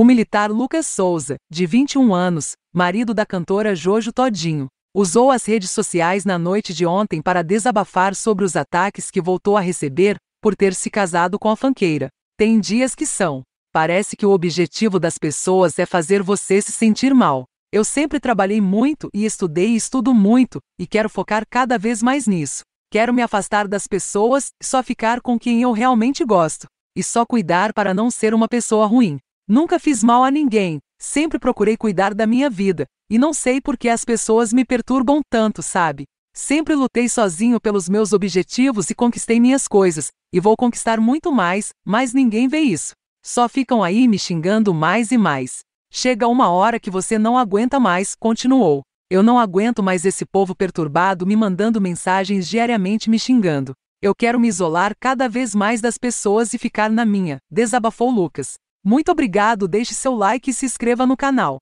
O militar Lucas Souza, de 21 anos, marido da cantora Jojo Todinho, usou as redes sociais na noite de ontem para desabafar sobre os ataques que voltou a receber por ter se casado com a fanqueira. Tem dias que são. Parece que o objetivo das pessoas é fazer você se sentir mal. Eu sempre trabalhei muito e estudei e estudo muito, e quero focar cada vez mais nisso. Quero me afastar das pessoas e só ficar com quem eu realmente gosto. E só cuidar para não ser uma pessoa ruim. Nunca fiz mal a ninguém, sempre procurei cuidar da minha vida, e não sei por que as pessoas me perturbam tanto, sabe? Sempre lutei sozinho pelos meus objetivos e conquistei minhas coisas, e vou conquistar muito mais, mas ninguém vê isso. Só ficam aí me xingando mais e mais. Chega uma hora que você não aguenta mais, continuou. Eu não aguento mais esse povo perturbado me mandando mensagens diariamente me xingando. Eu quero me isolar cada vez mais das pessoas e ficar na minha, desabafou Lucas. Muito obrigado, deixe seu like e se inscreva no canal.